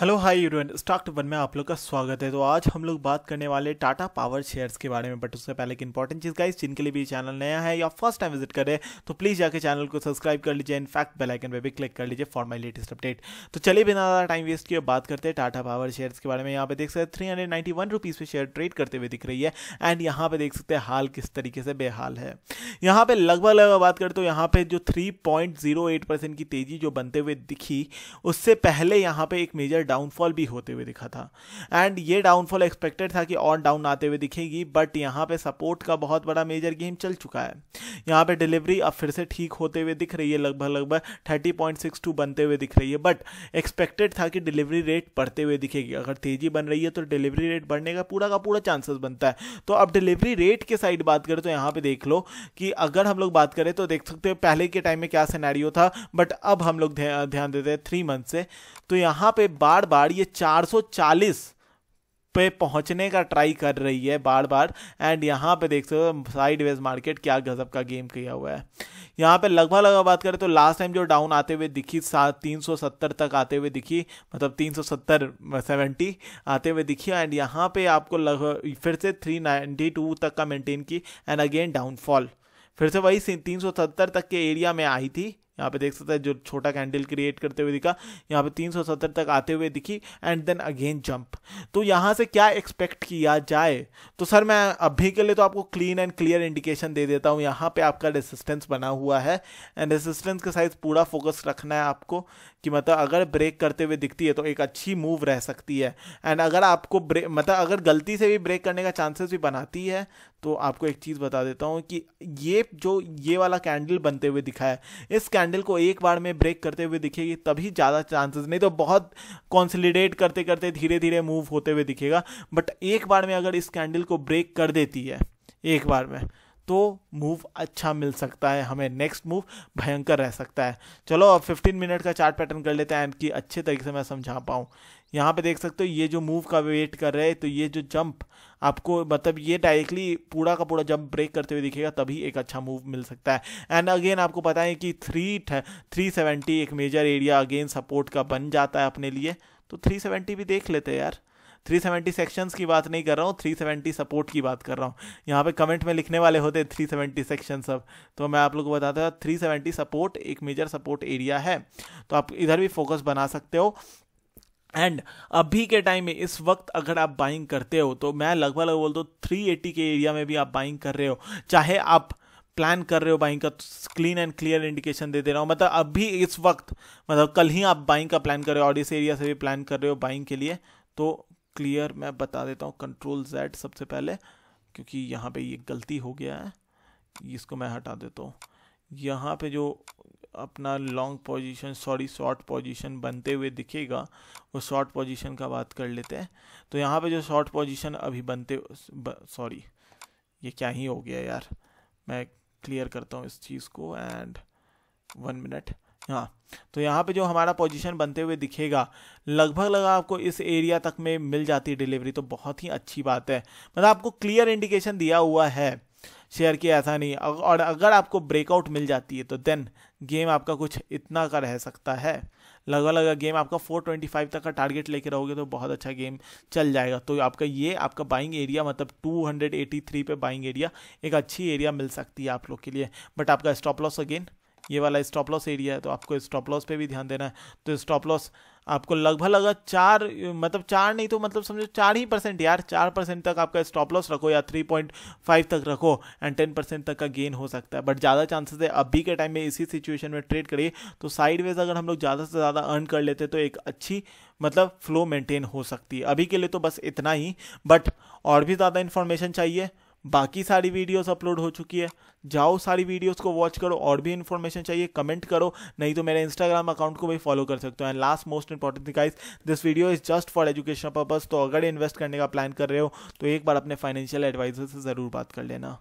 hello hi stock one में आप लोग का स्वागत है तो आज हम लोग बात करने वाले टाटा पावर शेयर्स के बारे में बट उससे पहले एक इंपॉर्टेंट चीज़ गाइस जिनके लिए भी चैनल नया है या फर्स्ट टाइम विजिट करें तो प्लीज़ जाके चैनल को सब्सक्राइब कर लीजिए इनफैक्ट बेल आइकन पर भी क्लिक कर लीजिए फॉर माई लेटेस्ट अपडेट तो चलिए बिना ज़्यादा टाइम वेस्ट किए बात करते हैं टाटा पावर शेयर्स के बारे में यहाँ पे देख सकते हैं थ्री हंड्रेड वन पे शेयर ट्रेड करते हुए दिख रही है एंड यहाँ पे देख सकते हैं हाल किस तरीके से बेहाल है यहाँ पे लगभग लगभग बात करें तो यहाँ पे जो थ्री की तेजी जो बनते हुए दिखी उससे पहले यहाँ पे एक मेजर डाउनफॉल भी होते हुए दिखा था एंड ये डाउनफॉल एक्सपेक्टेड था कि और डाउन आते हुए दिखेगी बट यहाँ पे सपोर्ट का बहुत बड़ा मेजर गेम चल चुका है यहाँ पे डिलीवरी अब फिर से ठीक होते हुए दिख रही है लगभग लगभग थर्टी पॉइंट सिक्स टू बनते हुए दिख रही है बट एक्सपेक्टेड था कि डिलीवरी रेट बढ़ते हुए दिखेगी अगर तेजी बन रही है तो डिलीवरी रेट बढ़ने का पूरा का पूरा चांसेस बनता है तो अब डिलीवरी रेट के साइड बात करें तो यहाँ पे देख लो कि अगर हम लोग बात करें तो देख सकते हो पहले के टाइम में क्या सिनेरियो था बट अब हम लोग ध्यान देते हैं थ्री मंथ से तो यहाँ पे बात बार बार ये 440 पे पहुंचने का ट्राई कर रही है बार बार एंड यहाँ पे सकते हो साइड वेज मार्केट क्या गजब का गेम किया हुआ है यहाँ पे लगभग लगभग बात करें तो लास्ट टाइम जो डाउन आते हुए दिखी सात तीन सौ सत्तर तक आते हुए दिखी मतलब तीन सौ सत्तर सेवेंटी आते हुए दिखी एंड यहाँ पे आपको लगभग फिर से थ्री नाइन्टी टू तक का मेंटेन की एंड अगेन डाउनफॉल फिर से वही तीन सौ सत्तर तक के एरिया में आई थी यहाँ पे देख सकते हैं जो छोटा कैंडल क्रिएट करते हुए दिखा यहाँ पे 370 तक आते हुए दिखी एंड देन अगेन जंप तो यहाँ से क्या एक्सपेक्ट किया जाए तो सर मैं अभी के लिए तो आपको क्लीन एंड क्लियर इंडिकेशन दे देता हूँ यहाँ पे आपका रेसिस्टेंस बना हुआ है एंड रेसिस्टेंस के साइज पूरा फोकस रखना है आपको कि मतलब अगर ब्रेक करते हुए दिखती है तो एक अच्छी मूव रह सकती है एंड अगर आपको ब्रेक मतलब अगर गलती से भी ब्रेक करने का चांसेस भी बनाती है तो आपको एक चीज़ बता देता हूँ कि ये जो ये वाला कैंडल बनते हुए दिखा है इस कैंडल कैंडल को एक बार में ब्रेक करते हुए दिखेगी तभी ज़्यादा चांसेस नहीं तो बहुत कॉन्सिलिडेट करते करते धीरे धीरे मूव होते हुए दिखेगा बट एक बार में अगर इस कैंडल को ब्रेक कर देती है एक बार में तो मूव अच्छा मिल सकता है हमें नेक्स्ट मूव भयंकर रह सकता है चलो अब 15 मिनट का चार्ट पैटर्न कर लेते हैं एंड कि अच्छे तरीके से मैं समझा पाऊँ यहाँ पे देख सकते हो ये जो मूव का वेट कर रहे हैं तो ये जो जंप आपको मतलब ये डायरेक्टली पूरा का पूरा जंप ब्रेक करते हुए दिखेगा तभी एक अच्छा मूव मिल सकता है एंड अगेन आपको पता है कि थ्री थ्री सेवेंटी एक मेजर एरिया अगेन सपोर्ट का बन जाता है अपने लिए तो थ्री सेवेंटी भी देख लेते हैं यार थ्री सेवेंटी सेक्शंस की बात नहीं कर रहा हूँ थ्री सेवेंटी सपोर्ट की बात कर रहा हूँ यहाँ पे कमेंट में लिखने वाले होते थ्री सेवेंटी सेक्शन सब तो मैं आप लोग को बताता था सेवेंटी सपोर्ट एक मेजर सपोर्ट एरिया है तो आप इधर भी फोकस बना सकते हो एंड अभी के टाइम में इस वक्त अगर आप बाइंग करते हो तो मैं लगभग लगभग बोलता हूँ थ्री एटी के एरिया में भी आप बाइंग कर रहे हो चाहे आप प्लान कर रहे हो बाइंग का क्लीन एंड क्लियर इंडिकेशन दे दे रहा हूँ मतलब अभी इस वक्त मतलब कल ही आप बाइंग का प्लान कर रहे हो और इस एरिया से भी प्लान कर रहे हो बाइंग के लिए तो क्लियर मैं बता देता हूँ कंट्रोल जेड सबसे पहले क्योंकि यहाँ पे ये गलती हो गया है इसको मैं हटा देता हूँ यहाँ पे जो अपना long position sorry short position बनते हुए दिखेगा वो शॉर्ट पोजीशन का बात कर लेते हैं तो यहाँ पे जो शॉर्ट पोजीशन अभी बनते सॉरी ये क्या ही हो गया यार मैं क्लियर करता हूँ इस चीज़ को एंड वन मिनट हाँ तो यहाँ पे जो हमारा पोजीशन बनते हुए दिखेगा लगभग लगा आपको इस एरिया तक में मिल जाती है डिलीवरी तो बहुत ही अच्छी बात है मतलब आपको क्लियर इंडिकेशन दिया हुआ है शेयर की ऐसा नहीं और अगर आपको ब्रेकआउट मिल जाती है तो देन गेम आपका कुछ इतना का रह सकता है लगभग लगभग गेम आपका 425 तक का टारगेट लेके रहोगे तो बहुत अच्छा गेम चल जाएगा तो आपका ये आपका बाइंग एरिया मतलब 283 पे बाइंग एरिया एक अच्छी एरिया मिल सकती है आप लोग के लिए बट आपका स्टॉप लॉस अगेन ये वाला स्टॉप लॉस एरिया है तो आपको स्टॉप लॉस पे भी ध्यान देना है तो स्टॉप लॉस आपको लगभग लगभग चार मतलब चार नहीं तो मतलब समझो चार ही परसेंट यार चार परसेंट तक आपका स्टॉप लॉस रखो या थ्री पॉइंट फाइव तक रखो एंड टेन परसेंट तक का गेन हो सकता है बट ज़्यादा चांसेस है अभी के टाइम में इसी सिचुएशन में ट्रेड करिए तो साइड अगर हम लोग ज़्यादा से ज़्यादा अर्न कर लेते तो एक अच्छी मतलब फ्लो मेंटेन हो सकती है अभी के लिए तो बस इतना ही बट और भी ज़्यादा इन्फॉर्मेशन चाहिए बाकी सारी वीडियोस अपलोड हो चुकी है जाओ सारी वीडियोस को वॉच करो और भी इन्फॉर्मेशन चाहिए कमेंट करो नहीं तो मेरे इंस्टाग्राम अकाउंट को भी फॉलो कर सकते हो and last most important guys this video is just for education purpose तो अगर इन्वेस्ट करने का प्लान कर रहे हो तो एक बार अपने फाइनेंशियल एडवाइजर से ज़रूर बात कर लेना